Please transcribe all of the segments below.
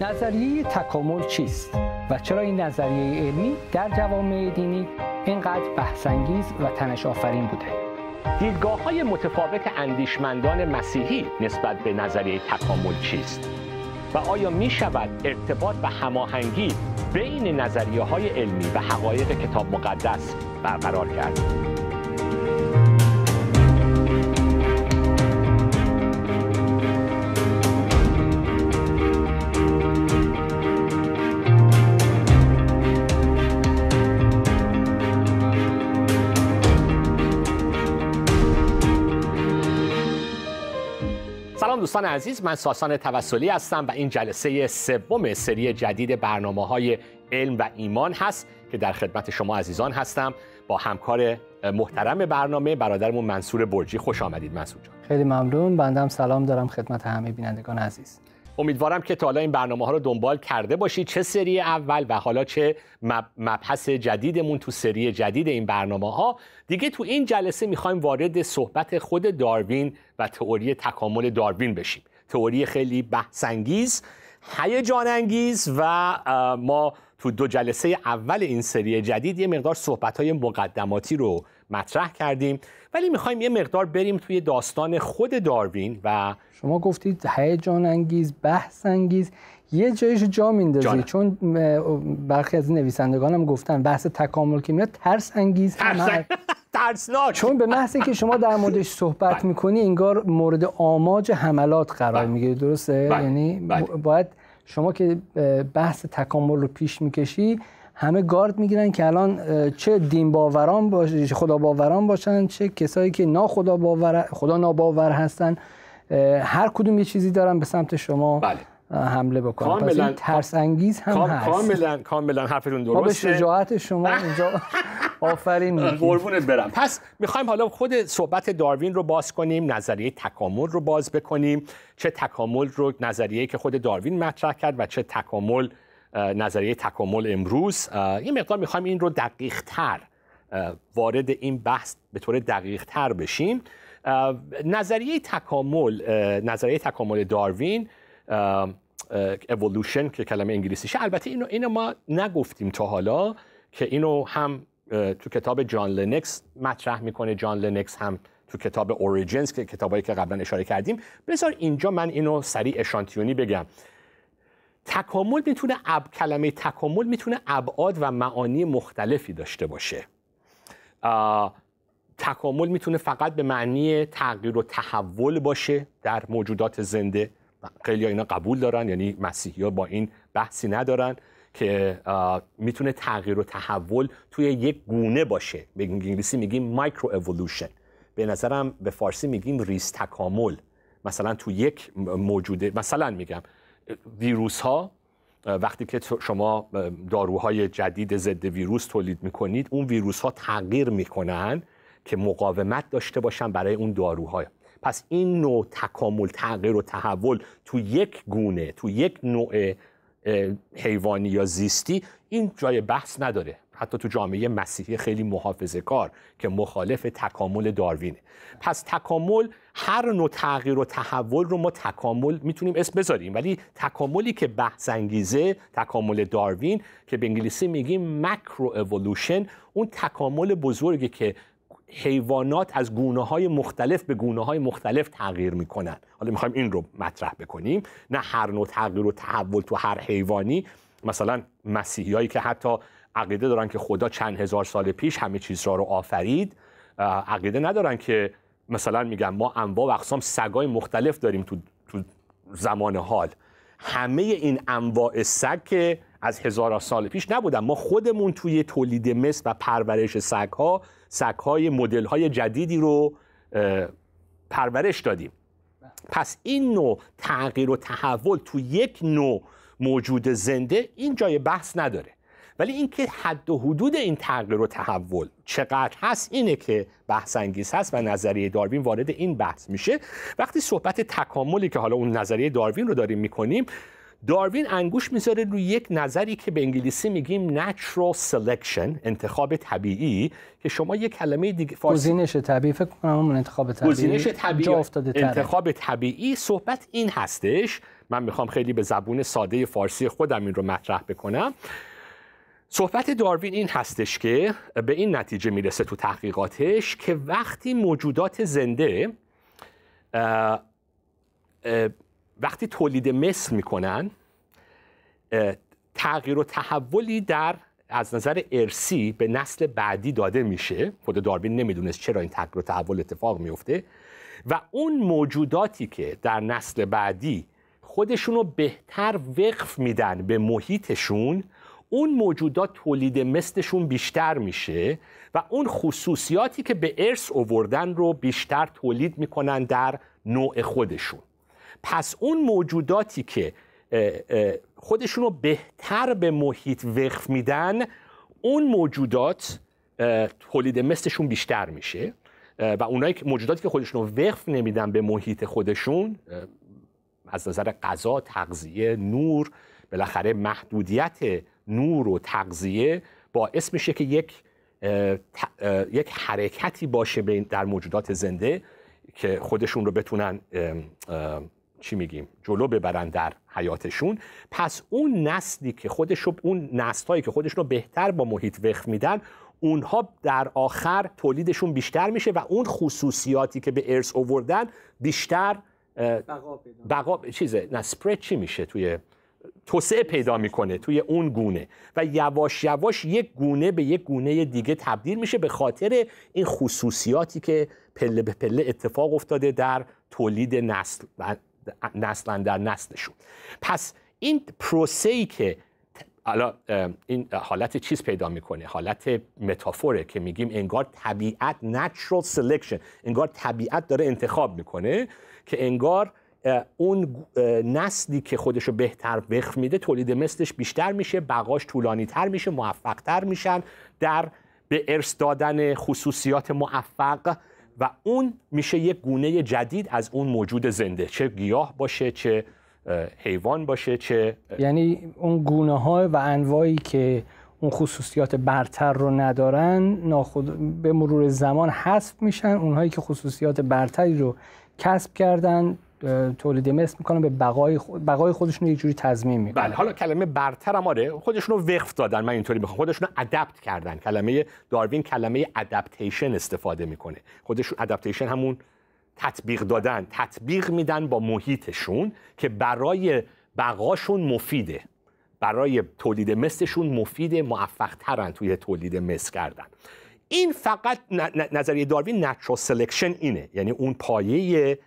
نظریه تکامل چیست و چرا این نظریه علمی در جوامع دینی اینقدر بحثانگیز و تنش آفرین بوده دیدگاه های متفاوت اندیشمندان مسیحی نسبت به نظریه تکامل چیست و آیا می شود ارتباط و هماهنگی بین نظریه های علمی و حقایق کتاب مقدس برقرار کرد؟ سلام دوستان عزیز من ساسان توسلی هستم و این جلسه سوم سری جدید برنامه های علم و ایمان هست که در خدمت شما عزیزان هستم با همکار محترم برنامه برادرمون منصور برجی خوش آمدید منصور جان خیلی ممنون هم سلام دارم خدمت همه بینندگان عزیز امیدوارم که تا حالا این برنامه ها رو دنبال کرده باشید چه سری اول و حالا چه مبحث جدیدمون تو سری جدید این برنامه ها دیگه تو این جلسه میخوایم وارد صحبت خود داروین و تئوری تکامل داروین بشیم تئوری خیلی بحثانگیز هیجان و ما تو دو جلسه اول این سری جدید یه مقدار صحبت های مقدماتی رو مطرح کردیم ولی میخوایم یه مقدار بریم توی داستان خود داروین و شما گفتید هیجان انگیز بحث انگیز یه جایش جا میندازی چون برخی از نویسندگان هم گفتن بحث تکامل میاد ترس انگیز ترس ترسناک چون به محض که شما در موردش صحبت بله. میکنی انگار مورد آماج حملات قرار بله. میگیری درسته بله. یعنی باید شما که بحث تکامل رو پیش میکشی همه گارد میگیرن که الان چه دین باوران باشن خدا باوران باشن چه کسایی که ناخدا باور خدا ناباور هستن هر کدوم یه چیزی دارن به سمت شما بله. حمله بکنن این ترس انگیز هم هست کاملا کاملا حرفتون درسته به شجاعت شما اینجا آفرین قربونت برم پس میخوایم حالا خود صحبت داروین رو باز کنیم نظریه تکامل رو باز بکنیم چه تکامل رو نظریه که خود داروین مطرح کرد و چه تکامل نظریه تکامل امروز یه مقدار میخوایم این رو دقیق وارد این بحث به طور دقیق تر بشیم نظریه تکامل نظریه تکامل داروین اولوشن که کلمه انگلیسیشه البته اینو اینو ما نگفتیم تا حالا که اینو هم تو کتاب جان لنکس مطرح میکنه جان لنکس هم تو کتاب اوریجنز که کتابایی که قبلا اشاره کردیم بذار اینجا من اینو سریع اشانتیونی بگم تکامل میتونه اب کلمه تکامل میتونه ابعاد و معانی مختلفی داشته باشه تکامل میتونه فقط به معنی تغییر و تحول باشه در موجودات زنده خیلی اینا قبول دارن یعنی مسیحی ها با این بحثی ندارن که میتونه تغییر و تحول توی یک گونه باشه به انگلیسی میگیم مایکرو اولوشن به نظرم به فارسی میگیم ریز تکامل مثلا تو یک موجوده مثلا میگم ویروس ها وقتی که شما داروهای جدید ضد ویروس تولید میکنید اون ویروس ها تغییر میکنن که مقاومت داشته باشن برای اون داروها پس این نوع تکامل تغییر و تحول تو یک گونه تو یک نوع حیوانی یا زیستی این جای بحث نداره حتی تو جامعه مسیحی خیلی محافظه کار که مخالف تکامل داروینه پس تکامل هر نوع تغییر و تحول رو ما تکامل میتونیم اسم بذاریم ولی تکاملی که بحث انگیزه تکامل داروین که به انگلیسی میگیم مکرو اولوشن اون تکامل بزرگی که حیوانات از گونه های مختلف به گونه های مختلف تغییر میکنن حالا میخوایم این رو مطرح بکنیم نه هر نوع تغییر و تحول تو هر حیوانی مثلا مسیحیایی که حتی عقیده دارن که خدا چند هزار سال پیش همه چیز را رو آفرید عقیده ندارن که مثلا میگن ما انواع و اقسام سگای مختلف داریم تو, تو زمان حال همه این انواع سگ که از هزار سال پیش نبودن ما خودمون توی تولید مثل و پرورش سگ ها سگ های مدل های جدیدی رو پرورش دادیم پس این نوع تغییر و تحول تو یک نوع موجود زنده این جای بحث نداره ولی اینکه حد و حدود این تغییر و تحول چقدر هست اینه که بحث انگیز هست و نظریه داروین وارد این بحث میشه وقتی صحبت تکاملی که حالا اون نظریه داروین رو داریم میکنیم داروین انگوش میذاره روی یک نظری که به انگلیسی میگیم natural selection انتخاب طبیعی که شما یک کلمه دیگه فارسی گزینش طبیعی فکر کنم انتخاب طبیعی گزینش طبیعی افتاده انتخاب طبیعی صحبت این هستش من میخوام خیلی به زبون ساده فارسی خودم این رو مطرح بکنم صحبت داروین این هستش که به این نتیجه میرسه تو تحقیقاتش که وقتی موجودات زنده وقتی تولید مثل میکنن تغییر و تحولی در از نظر ارسی به نسل بعدی داده میشه خود داروین نمیدونست چرا این تغییر و تحول اتفاق میفته و اون موجوداتی که در نسل بعدی خودشون رو بهتر وقف میدن به محیطشون اون موجودات تولید مثلشون بیشتر میشه و اون خصوصیاتی که به ارث اووردن رو بیشتر تولید میکنن در نوع خودشون پس اون موجوداتی که خودشون رو بهتر به محیط وقف میدن اون موجودات تولید مثلشون بیشتر میشه و اونایی موجوداتی که خودشون رو وقف نمیدن به محیط خودشون از نظر غذا، تغذیه، نور بالاخره محدودیت نور و تغذیه باعث میشه که یک یک حرکتی باشه در موجودات زنده که خودشون رو بتونن چی میگیم جلو ببرن در حیاتشون پس اون نسلی که خودش اون نسل‌هایی که خودشون رو بهتر با محیط وقف میدن اونها در آخر تولیدشون بیشتر میشه و اون خصوصیاتی که به ارث اووردن بیشتر بقا, بقا چیزه نه چی میشه توی توسعه پیدا میکنه توی اون گونه و یواش یواش یک گونه به یک گونه دیگه تبدیل میشه به خاطر این خصوصیاتی که پله به پله اتفاق افتاده در تولید نسل و نسل در نسلشون پس این پروسه ای که حالا این حالت چیز پیدا میکنه حالت متافوره که میگیم انگار طبیعت natural selection انگار طبیعت داره انتخاب میکنه که انگار اون نسلی که خودشو بهتر وقف میده تولید مثلش بیشتر میشه بقاش طولانی تر میشه موفق تر میشن در به ارث دادن خصوصیات موفق و اون میشه یک گونه جدید از اون موجود زنده چه گیاه باشه چه حیوان باشه چه یعنی اون گونه و انواعی که اون خصوصیات برتر رو ندارن ناخد به مرور زمان حذف میشن اونهایی که خصوصیات برتری رو کسب کردن تولید مثل میکنن به بقای بقای خودشون یه جوری تضمین میکنن بله حالا کلمه برتر هم آره خودشون وقف دادن من اینطوری میخوام خودشون رو ادپت کردن کلمه داروین کلمه ادپتیشن استفاده میکنه خودشون ادپتیشن همون تطبیق دادن تطبیق میدن با محیطشون که برای بقاشون مفیده برای تولید مثلشون مفید موفق ترن توی تولید مثل کردن این فقط نظریه داروین نچرال سلکشن اینه یعنی اون پایه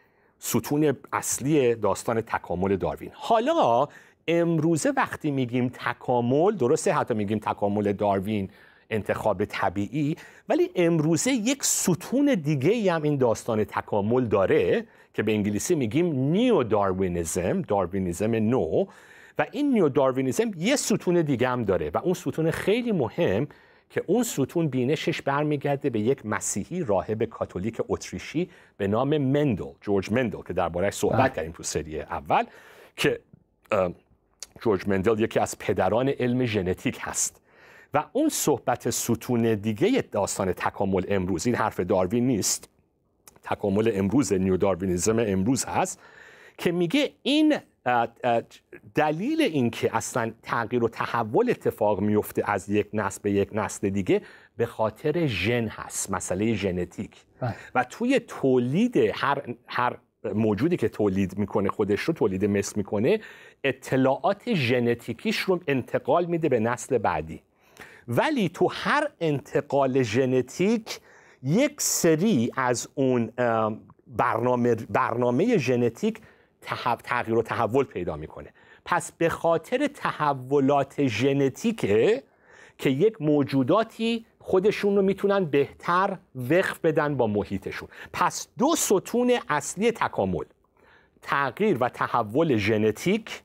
ستون اصلی داستان تکامل داروین حالا امروزه وقتی میگیم تکامل درسته حتی میگیم تکامل داروین انتخاب طبیعی ولی امروزه یک ستون دیگه هم این داستان تکامل داره که به انگلیسی میگیم نیو داروینیزم داروینیزم نو و این نیو داروینیزم یه ستون دیگه هم داره و اون ستون خیلی مهم که اون ستون بینشش برمیگرده به یک مسیحی راهب کاتولیک اتریشی به نام مندل جورج مندل که دربارهش صحبت بله. کردیم تو سری اول که جورج مندل یکی از پدران علم ژنتیک هست و اون صحبت ستون دیگه داستان تکامل امروز این حرف داروین نیست تکامل امروز نیو داروینیزم امروز هست که میگه این دلیل اینکه اصلا تغییر و تحول اتفاق میفته از یک نسل به یک نسل دیگه به خاطر ژن هست مسئله ژنتیک بله. و توی تولید هر, هر موجودی که تولید میکنه خودش رو تولید مثل میکنه اطلاعات ژنتیکیش رو انتقال میده به نسل بعدی ولی تو هر انتقال ژنتیک یک سری از اون برنامه, برنامه ژنتیک تغییر و تحول پیدا میکنه پس به خاطر تحولات ژنتیکه که یک موجوداتی خودشون رو میتونن بهتر وقف بدن با محیطشون پس دو ستون اصلی تکامل تغییر و تحول ژنتیک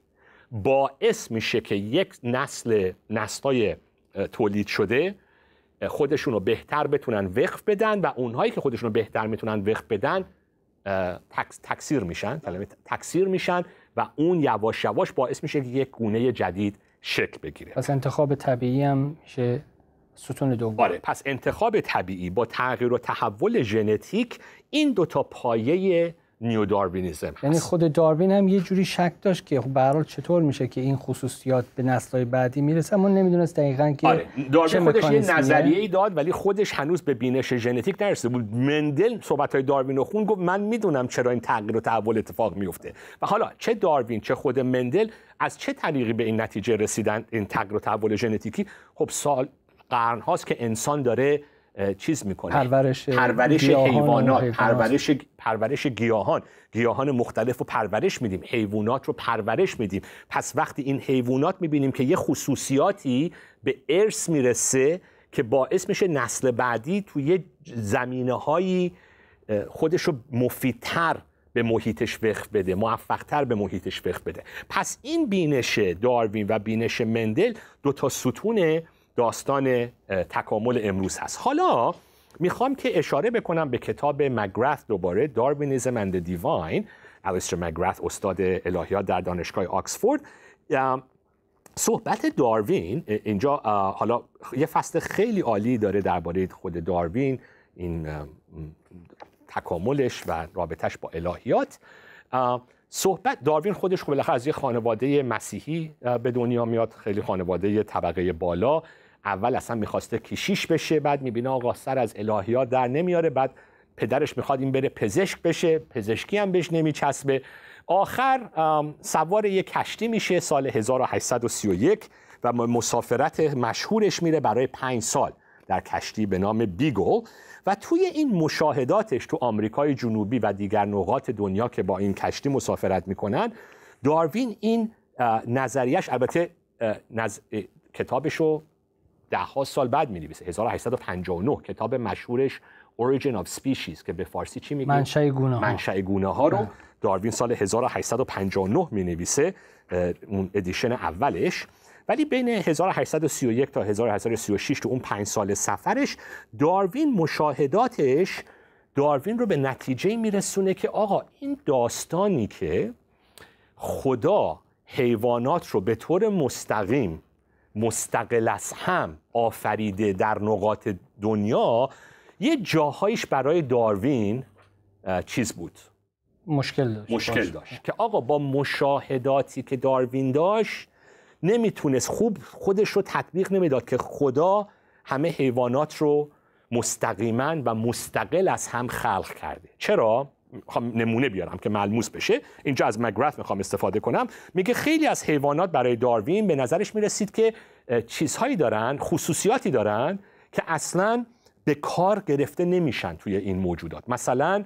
باعث میشه که یک نسل نسلای تولید شده خودشون رو بهتر بتونن وقف بدن و اونهایی که خودشون رو بهتر میتونن وقف بدن تکس، میشن کلمه بله. تکسیر میشن و اون یواش یواش باعث میشه که یک گونه جدید شکل بگیره پس انتخاب طبیعی هم میشه ستون دوم آره، پس انتخاب طبیعی با تغییر و تحول ژنتیک این دو تا پایه نیو داروینیزم یعنی خود داروین هم یه جوری شک داشت که خب به چطور میشه که این خصوصیات به نسل‌های بعدی میرسه اما نمیدونست دقیقا که آره. داروین خودش یه نظریه داد ولی خودش هنوز به بینش ژنتیک نرسیده بود مندل صحبت‌های داروین رو خون گفت من میدونم چرا این تغییر و تحول اتفاق میفته و حالا چه داروین چه خود مندل از چه طریقی به این نتیجه رسیدن این تغییر و تحول ژنتیکی خب سال قرن هاست که انسان داره چیز میکنه پرورش, پرورش حیوانات پرورش گیاهان گیاهان مختلف رو پرورش میدیم حیوانات رو پرورش میدیم پس وقتی این حیوانات میبینیم که یه خصوصیاتی به ارث میرسه که باعث میشه نسل بعدی تو یه زمینه هایی خودش رو مفیدتر به محیطش وقف بده موفقتر به محیطش وقف بده پس این بینش داروین و بینش مندل دو تا ستونه داستان تکامل امروز هست حالا میخوام که اشاره بکنم به کتاب مگرث دوباره داروینیزم اند دیواین الیستر مگرث استاد الهیات در دانشگاه آکسفورد صحبت داروین اینجا حالا یه فصل خیلی عالی داره درباره خود داروین این تکاملش و رابطش با الهیات صحبت داروین خودش خب بالاخره از یه خانواده مسیحی به دنیا میاد خیلی خانواده طبقه بالا اول اصلا میخواسته کشیش بشه بعد میبینه آقا سر از الهیات در نمیاره بعد پدرش میخواد این بره پزشک بشه پزشکی هم بهش نمیچسبه آخر سوار یک کشتی میشه سال 1831 و مسافرت مشهورش میره برای پنج سال در کشتی به نام بیگل و توی این مشاهداتش تو آمریکای جنوبی و دیگر نقاط دنیا که با این کشتی مسافرت میکنن داروین این نظریش البته نز... کتابش رو ده ها سال بعد می نویسه 1859 کتاب مشهورش Origin of Species که به فارسی چی میگه منشه گونه ها گونه ها رو بله. داروین سال 1859 می نویسه اون ادیشن اولش ولی بین 1831 تا 1836 تو اون پنج سال سفرش داروین مشاهداتش داروین رو به نتیجه میرسونه که آقا این داستانی که خدا حیوانات رو به طور مستقیم مستقل از هم آفریده در نقاط دنیا یه جاهایش برای داروین چیز بود مشکل داشت مشکل داشت که آقا با مشاهداتی که داروین داشت نمیتونست خوب خودش رو تطبیق نمیداد که خدا همه حیوانات رو مستقیما و مستقل از هم خلق کرده چرا میخوام نمونه بیارم که ملموس بشه اینجا از مگرات میخوام استفاده کنم میگه خیلی از حیوانات برای داروین به نظرش میرسید که چیزهایی دارن خصوصیاتی دارن که اصلا به کار گرفته نمیشن توی این موجودات مثلا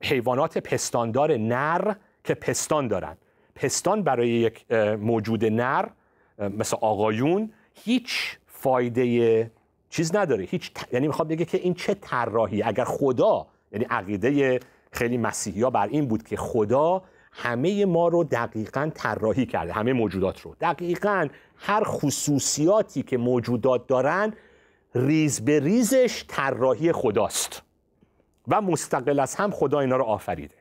حیوانات پستاندار نر که پستان دارن پستان برای یک موجود نر مثل آقایون هیچ فایده چیز نداره هیچ یعنی میخوام بگه که این چه طراحی اگر خدا یعنی عقیده خیلی مسیحی بر این بود که خدا همه ما رو دقیقا طراحی کرده همه موجودات رو دقیقا هر خصوصیاتی که موجودات دارن ریز به ریزش طراحی خداست و مستقل از هم خدا اینا رو آفریده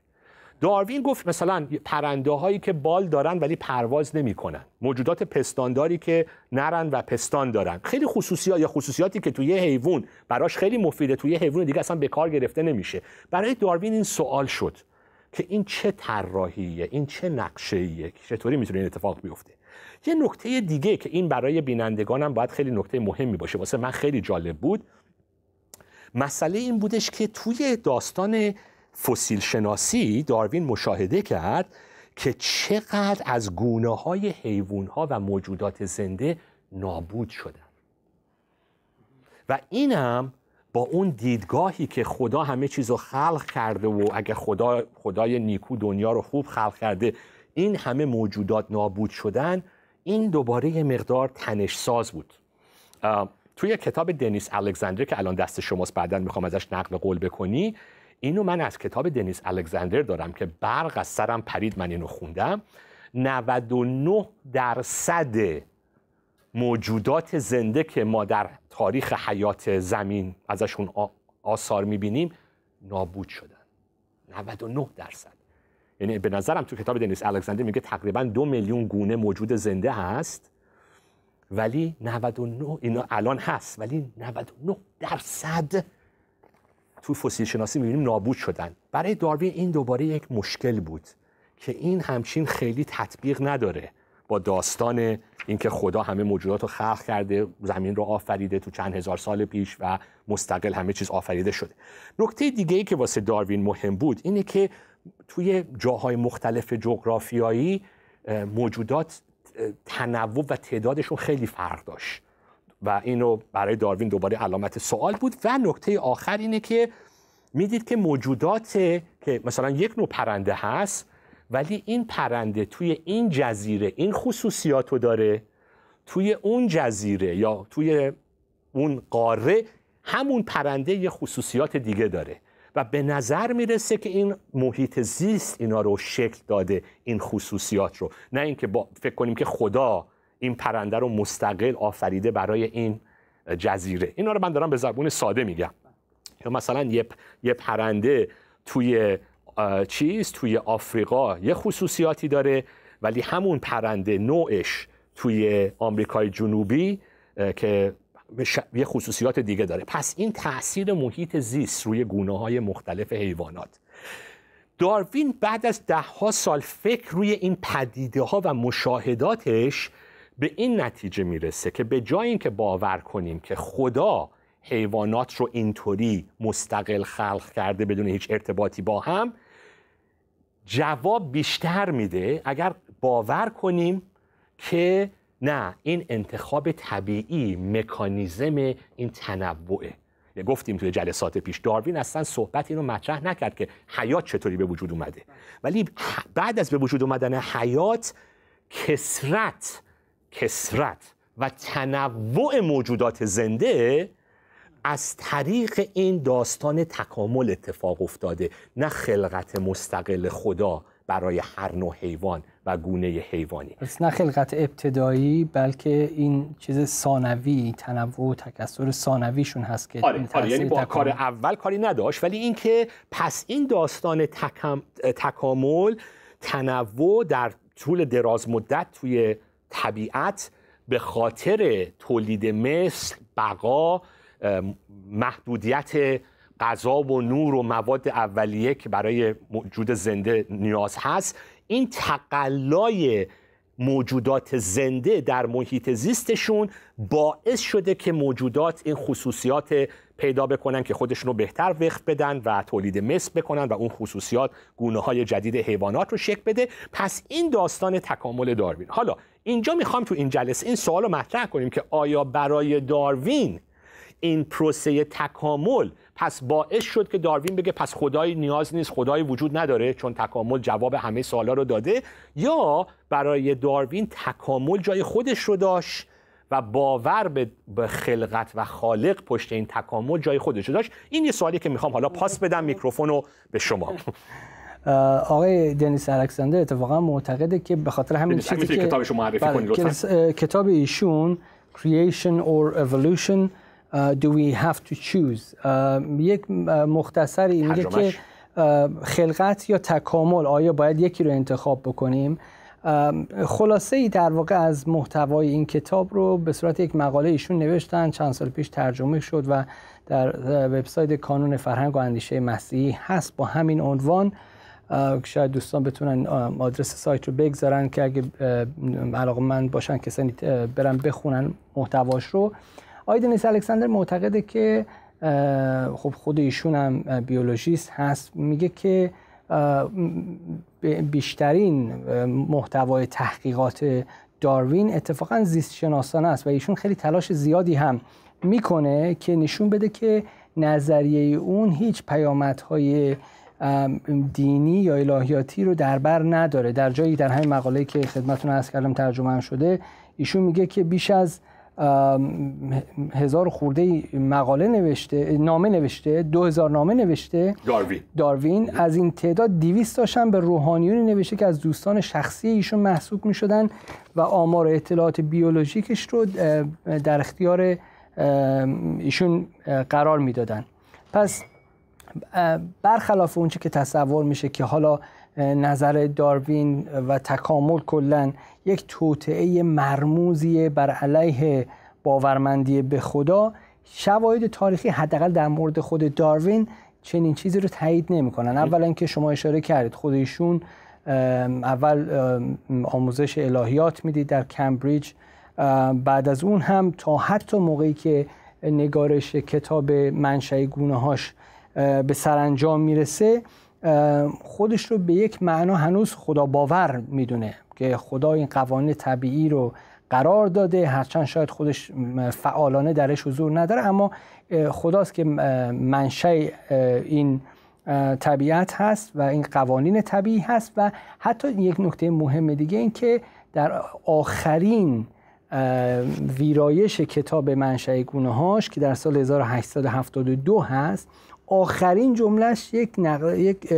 داروین گفت مثلا پرنده هایی که بال دارن ولی پرواز نمیکنن موجودات پستانداری که نرن و پستان دارن خیلی خصوصیات یا خصوصیاتی که توی حیوان براش خیلی مفیده توی حیوان دیگه اصلا به کار گرفته نمیشه برای داروین این سوال شد که این چه طراحیه این چه نقشه‌ایه چطوری میتونه این اتفاق بیفته یه نکته دیگه که این برای بینندگانم باید خیلی نکته مهمی باشه واسه من خیلی جالب بود مسئله این بودش که توی داستان فسیل شناسی داروین مشاهده کرد که چقدر از گونه های حیوان ها و موجودات زنده نابود شدن و اینم با اون دیدگاهی که خدا همه چیز رو خلق کرده و اگه خدا خدای نیکو دنیا رو خوب خلق کرده این همه موجودات نابود شدن این دوباره یه مقدار تنش ساز بود توی کتاب دنیس الکساندر که الان دست شماست بعدا میخوام ازش نقل قول بکنی اینو من از کتاب دنیس الکساندر دارم که برق از سرم پرید من اینو خوندم 99 درصد موجودات زنده که ما در تاریخ حیات زمین ازشون آثار میبینیم نابود شدن 99 درصد یعنی به نظرم تو کتاب دنیس الکساندر میگه تقریبا دو میلیون گونه موجود زنده هست ولی 99 اینا الان هست ولی 99 درصد تو فسیل شناسی میبینیم نابود شدن برای داروین این دوباره یک مشکل بود که این همچین خیلی تطبیق نداره با داستان اینکه خدا همه موجودات رو خلق کرده زمین رو آفریده تو چند هزار سال پیش و مستقل همه چیز آفریده شده نکته دیگه ای که واسه داروین مهم بود اینه که توی جاهای مختلف جغرافیایی موجودات تنوع و تعدادشون خیلی فرق داشت و اینو برای داروین دوباره علامت سوال بود و نکته آخر اینه که میدید که موجودات که مثلا یک نوع پرنده هست ولی این پرنده توی این جزیره این خصوصیاتو داره توی اون جزیره یا توی اون قاره همون پرنده یه خصوصیات دیگه داره و به نظر میرسه که این محیط زیست اینا رو شکل داده این خصوصیات رو نه اینکه فکر کنیم که خدا این پرنده رو مستقل آفریده برای این جزیره اینا رو من دارم به زبون ساده میگم یا مثلا یه, پرنده توی چیز توی آفریقا یه خصوصیاتی داره ولی همون پرنده نوعش توی آمریکای جنوبی که یه خصوصیات دیگه داره پس این تاثیر محیط زیست روی گونه های مختلف حیوانات داروین بعد از ده ها سال فکر روی این پدیده ها و مشاهداتش به این نتیجه میرسه که به جای اینکه باور کنیم که خدا حیوانات رو اینطوری مستقل خلق کرده بدون هیچ ارتباطی با هم جواب بیشتر میده اگر باور کنیم که نه این انتخاب طبیعی مکانیزم این تنوعه گفتیم توی جلسات پیش داروین اصلا صحبت اینو مطرح نکرد که حیات چطوری به وجود اومده ولی بعد از به وجود اومدن حیات کسرت کسرت و تنوع موجودات زنده از طریق این داستان تکامل اتفاق افتاده نه خلقت مستقل خدا برای هر نوع حیوان و گونه حیوانی پس نه خلقت ابتدایی بلکه این چیز ثانوی تنوع و تکثر ثانویشون هست که آره, آره یعنی با کار اول کاری نداشت ولی اینکه پس این داستان تکامل تنوع در طول دراز مدت توی طبیعت به خاطر تولید مثل بقا محدودیت غذا و نور و مواد اولیه که برای موجود زنده نیاز هست این تقلای موجودات زنده در محیط زیستشون باعث شده که موجودات این خصوصیات پیدا بکنن که خودشون رو بهتر وقت بدن و تولید مثل بکنن و اون خصوصیات گونه های جدید حیوانات رو شکل بده پس این داستان تکامل داروین حالا اینجا میخوام تو این جلسه این سوال رو مطرح کنیم که آیا برای داروین این پروسه تکامل پس باعث شد که داروین بگه پس خدای نیاز نیست خدای وجود نداره چون تکامل جواب همه سوالا رو داده یا برای داروین تکامل جای خودش رو داشت و باور به خلقت و خالق پشت این تکامل جای خودش رو داشت این یه سوالی که میخوام حالا پاس بدم میکروفون رو به شما آقای دنیس الکساندر اتفاقا معتقده که به خاطر همین چیزی که کتابشو معرفی بله، کنید کتاب ایشون Creation or Evolution Do We Have to Choose یک مختصری میگه که خلقت یا تکامل آیا باید یکی رو انتخاب بکنیم خلاصه ای در واقع از محتوای این کتاب رو به صورت یک مقاله ایشون نوشتن چند سال پیش ترجمه شد و در وبسایت کانون فرهنگ و اندیشه مسیحی هست با همین عنوان شاید دوستان بتونن آدرس سایت رو بگذارن که اگه علاقه من باشن کسانی برن بخونن محتواش رو آیدنیس الکساندر معتقده که خب خود ایشون هم بیولوژیست هست میگه که بیشترین محتوای تحقیقات داروین اتفاقا زیست شناسان است و ایشون خیلی تلاش زیادی هم میکنه که نشون بده که نظریه اون هیچ پیامدهای دینی یا الهیاتی رو در بر نداره در جایی در همین مقاله که خدمتتون از کردم ترجمه هم شده ایشون میگه که بیش از هزار خورده مقاله نوشته نامه نوشته دو هزار نامه نوشته داروین داروین از این تعداد دیویست داشتن به روحانیونی نوشته که از دوستان شخصی ایشون محسوب میشدن و آمار اطلاعات بیولوژیکش رو در اختیار ایشون قرار میدادن پس برخلاف اونچه که تصور میشه که حالا نظر داروین و تکامل کلا یک توطعه مرموزی بر علیه باورمندی به خدا شواهد تاریخی حداقل در مورد خود داروین چنین چیزی رو تایید نمیکنن اولا اینکه شما اشاره کردید خود ایشون اول آموزش الهیات میدید در کمبریج بعد از اون هم تا حتی موقعی که نگارش کتاب منشأ گونه هاش به سرانجام میرسه خودش رو به یک معنا هنوز خدا باور میدونه که خدا این قوانین طبیعی رو قرار داده هرچند شاید خودش فعالانه درش حضور نداره اما خداست که منشأ این طبیعت هست و این قوانین طبیعی هست و حتی یک نکته مهم دیگه این که در آخرین ویرایش کتاب منشأ گونه هاش که در سال 1872 هست آخرین جملهش یک یک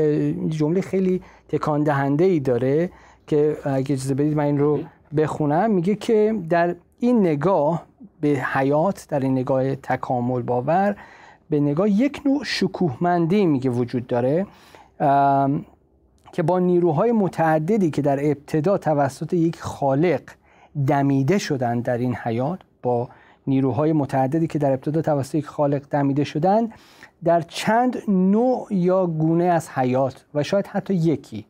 جمله خیلی تکان دهنده ای داره که اگه اجازه بدید من این رو بخونم میگه که در این نگاه به حیات در این نگاه تکامل باور به نگاه یک نوع شکوهمندی میگه وجود داره که با نیروهای متعددی که در ابتدا توسط یک خالق دمیده شدن در این حیات با نیروهای متعددی که در ابتدا توسط یک خالق دمیده شدند در چند نوع یا گونه از حیات و شاید حتی یکی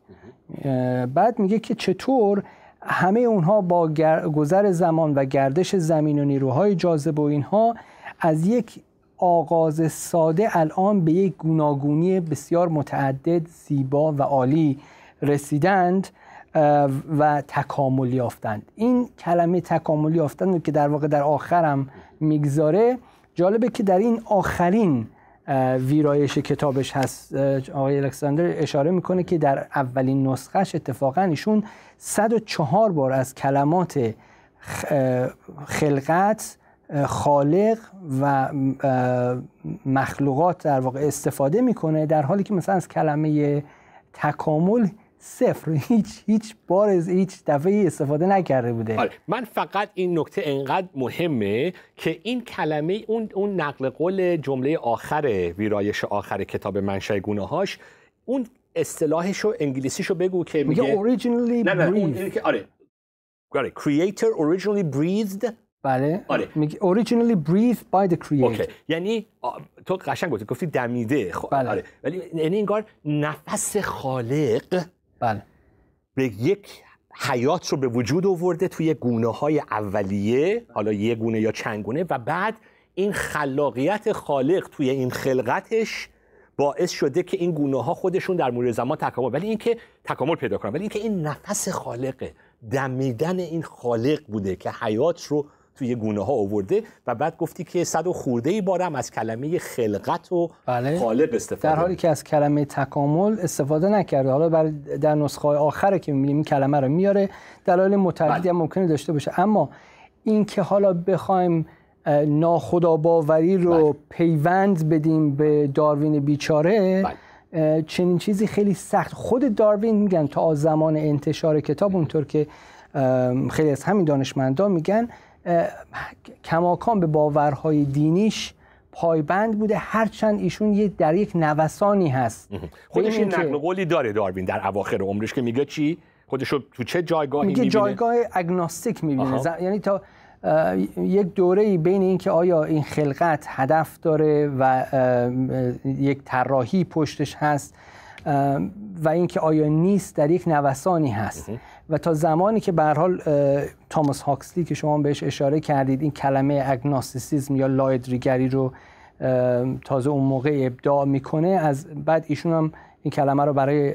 بعد میگه که چطور همه اونها با گذر زمان و گردش زمین و نیروهای جاذبه و اینها از یک آغاز ساده الان به یک گوناگونی بسیار متعدد زیبا و عالی رسیدند و تکامل یافتند این کلمه تکامل یافتند که در واقع در آخرم میگذاره جالبه که در این آخرین ویرایش کتابش هست آقای الکساندر اشاره میکنه که در اولین نسخهش اتفاقا ایشون 104 بار از کلمات خلقت خالق و مخلوقات در واقع استفاده میکنه در حالی که مثلا از کلمه تکامل صفر هیچ هیچ بار از هیچ دفعه استفاده نکرده بوده آره. من فقط این نکته انقدر مهمه که این کلمه اون اون نقل قول جمله آخر ویرایش آخر کتاب منشأ گناهاش اون اصطلاحشو انگلیسیشو بگو که میگه اوریجینالی نه نه اون که آره آره creator originally breathed بله آره میگه originally breathed by the creator اوکی. یعنی تو قشنگ گفتی گفتی دمیده خب بله. آره ولی یعنی انگار نفس خالق بله به یک حیات رو به وجود آورده توی گونه های اولیه حالا یه گونه یا چند گونه و بعد این خلاقیت خالق توی این خلقتش باعث شده که این گونه ها خودشون در مورد زمان تکامل ولی اینکه تکامل پیدا کنن ولی اینکه این نفس خالقه دمیدن این خالق بوده که حیات رو توی گونه ها آورده و بعد گفتی که صد و خورده ای بارم از کلمه خلقت و بله. خالق استفاده در حالی که از کلمه تکامل استفاده نکرده حالا بر در نسخه آخره که میبینیم این کلمه رو میاره دلایل متعددی بله. ممکنه داشته باشه اما اینکه حالا بخوایم ناخدا باوری رو بله. پیوند بدیم به داروین بیچاره بله. چنین چیزی خیلی سخت خود داروین میگن تا زمان انتشار کتاب اونطور که خیلی از همین دانشمندان میگن کماکان به باورهای دینیش پایبند بوده هرچند ایشون در یک نوسانی هست خودش این نقل قولی داره داروین در اواخر عمرش که میگه چی رو تو چه جایگاهی میبینه جایگاه اگناستیک میبینه یعنی تا یک دوره بین اینکه آیا این خلقت هدف داره و یک طراحی پشتش هست و اینکه آیا نیست در یک نوسانی هست و تا زمانی که به حال تاماس هاکسلی که شما بهش اشاره کردید این کلمه اگناستیسیزم یا لایدریگری رو تازه اون موقع ابداع میکنه از بعد ایشون هم این کلمه رو برای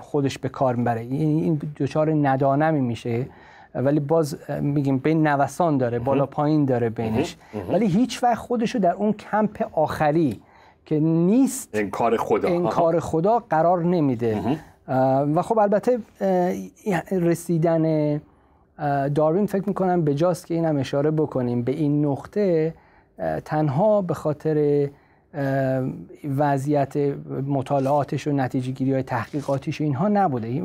خودش به کار میبره یعنی این دچار ندانمی میشه ولی باز میگیم بین نوسان داره بالا پایین داره بینش ولی هیچ وقت خودشو در اون کمپ آخری که نیست انکار خدا این خدا قرار نمیده و خب البته رسیدن داروین فکر میکنم به جاست که این هم اشاره بکنیم به این نقطه تنها به خاطر وضعیت مطالعاتش و نتیجه گیری های تحقیقاتیش و اینها نبوده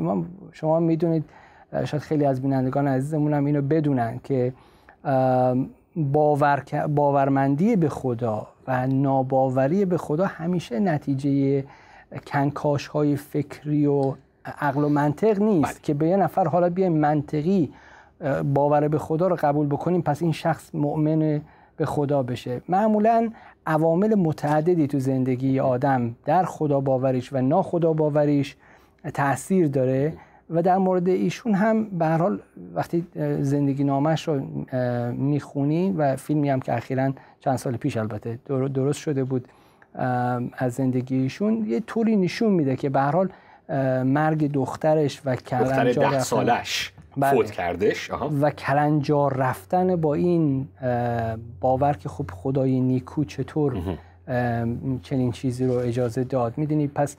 شما میدونید شاید خیلی از بینندگان عزیزمون هم اینو بدونن که باور، باورمندی به خدا و ناباوری به خدا همیشه نتیجه کنکاش های فکری و عقل و منطق نیست بله. که به یه نفر حالا بیایم منطقی باور به خدا رو قبول بکنیم پس این شخص مؤمن به خدا بشه معمولا عوامل متعددی تو زندگی آدم در خدا باوریش و ناخدا باوریش تاثیر داره و در مورد ایشون هم به هر حال وقتی زندگی نامش رو میخونی و فیلمی هم که اخیرا چند سال پیش البته درست شده بود از زندگیشون یه طوری نشون میده که به حال مرگ دخترش و کلنجار سالش بله. فوت کردش و کلنجار رفتن با این باور که خب خدای نیکو چطور چنین چیزی رو اجازه داد میدونی پس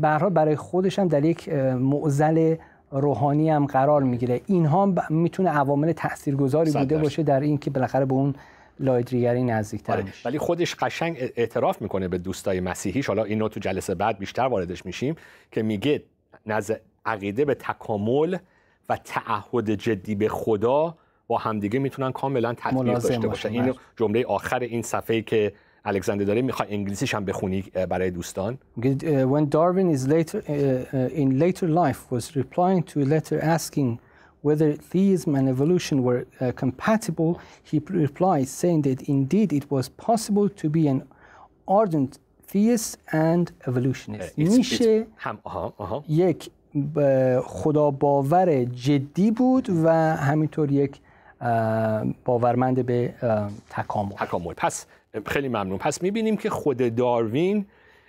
برها برای خودش هم در یک معزل روحانی هم قرار میگیره اینها میتونه عوامل تاثیرگذاری بوده باشه در اینکه بالاخره به اون لایدریگری نزدیکتر آره، ولی خودش قشنگ اعتراف میکنه به دوستای مسیحیش حالا اینو تو جلسه بعد بیشتر واردش میشیم که میگه نزد عقیده به تکامل و تعهد جدی به خدا با همدیگه میتونن کاملا تطبیق داشته باشن این بله. جمله آخر این صفحه که الکساندر داره میخوای انگلیسیش هم بخونی برای دوستان When Darwin is later in later life was replying to a letter asking whether theism and evolution were uh, compatible, he replies, saying that indeed it was possible to be an ardent theist and evolutionist. نیشه یک خدا باور جدی بود و همینطور یک باورمند به تکامل تکامل پس خیلی ممنون پس میبینیم که خود داروین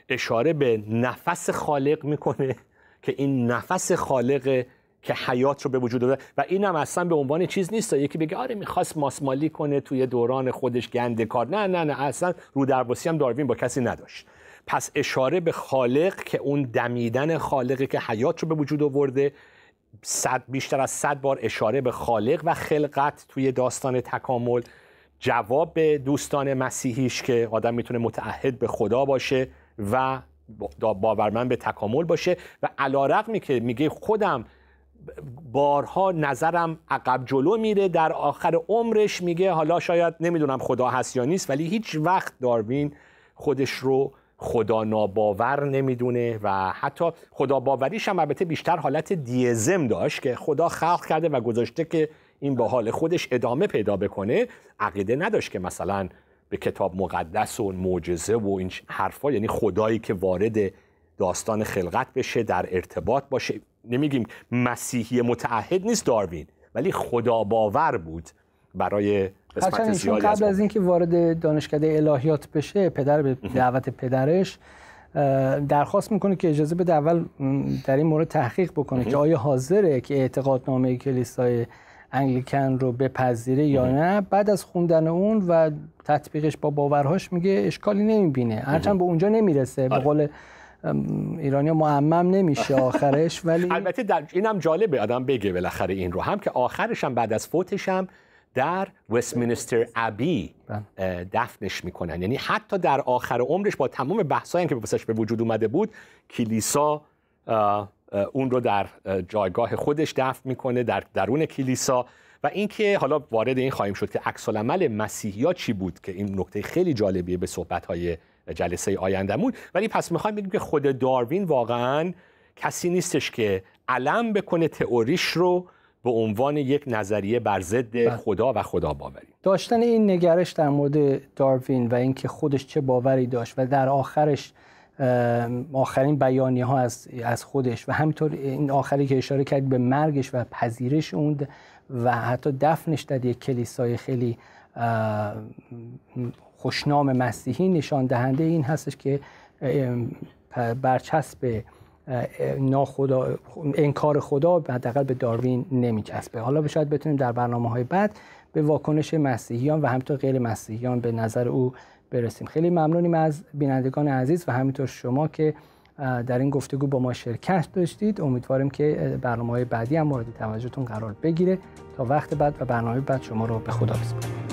اشاره به نفس خالق میکنه که این نفس خالق که حیات رو به وجود آورده و این هم اصلا به عنوان چیز نیست یکی بگه آره میخواست ماسمالی کنه توی دوران خودش گنده کار نه نه نه اصلا رو درباسی هم داروین با کسی نداشت پس اشاره به خالق که اون دمیدن خالقی که حیات رو به وجود آورده صد بیشتر از صد بار اشاره به خالق و خلقت توی داستان تکامل جواب به دوستان مسیحیش که آدم میتونه متعهد به خدا باشه و باورمند به تکامل باشه و علا که میگه خودم بارها نظرم عقب جلو میره در آخر عمرش میگه حالا شاید نمیدونم خدا هست یا نیست ولی هیچ وقت داروین خودش رو خدا ناباور نمیدونه و حتی خدا باوریش هم البته بیشتر حالت دیزم داشت که خدا خلق کرده و گذاشته که این با حال خودش ادامه پیدا بکنه عقیده نداشت که مثلا به کتاب مقدس و معجزه و این حرفا یعنی خدایی که وارد داستان خلقت بشه در ارتباط باشه نمیگیم مسیحی متعهد نیست داروین ولی خدا باور بود برای هرچند ایشون قبل از اینکه وارد دانشکده الهیات بشه پدر به دعوت پدرش درخواست میکنه که اجازه بده اول در این مورد تحقیق بکنه که آیا حاضره که اعتقادنامه کلیسای انگلیکن رو بپذیره یا نه بعد از خوندن اون و تطبیقش با باورهاش میگه اشکالی نمیبینه هرچند به اونجا نمیرسه به آره. قول ایرانیا معمم نمیشه آخرش ولی البته اینم جالبه آدم بگه بالاخره این رو هم که آخرش هم بعد از فوتش هم در وستمینستر بله. ابی دفنش میکنن یعنی حتی در آخر عمرش با تمام بحثایی که بسش به وجود اومده بود کلیسا اون رو در جایگاه خودش دفن میکنه در درون کلیسا و اینکه حالا وارد این خواهیم شد که عکس مسیحی مسیحیا چی بود که این نکته خیلی جالبیه به صحبت های جلسه آیندهمون ولی پس میخوایم بگیم که خود داروین واقعا کسی نیستش که علم بکنه تئوریش رو به عنوان یک نظریه بر ضد بله. خدا و خدا باوری داشتن این نگرش در مورد داروین و اینکه خودش چه باوری داشت و در آخرش آخرین بیانی ها از, از خودش و همینطور این آخری که اشاره کرد به مرگش و پذیرش اون و حتی دفنش در یک کلیسای خیلی خوشنام مسیحی نشان دهنده این هستش که برچسب ناخدا انکار خدا حداقل به داروین نمیچسبه حالا شاید بتونیم در برنامه های بعد به واکنش مسیحیان و همینطور غیر مسیحیان به نظر او برسیم خیلی ممنونیم از بینندگان عزیز و همینطور شما که در این گفتگو با ما شرکت داشتید امیدواریم که برنامه های بعدی هم مورد توجهتون قرار بگیره تا وقت بعد و برنامه بعد شما رو به خدا بسپاریم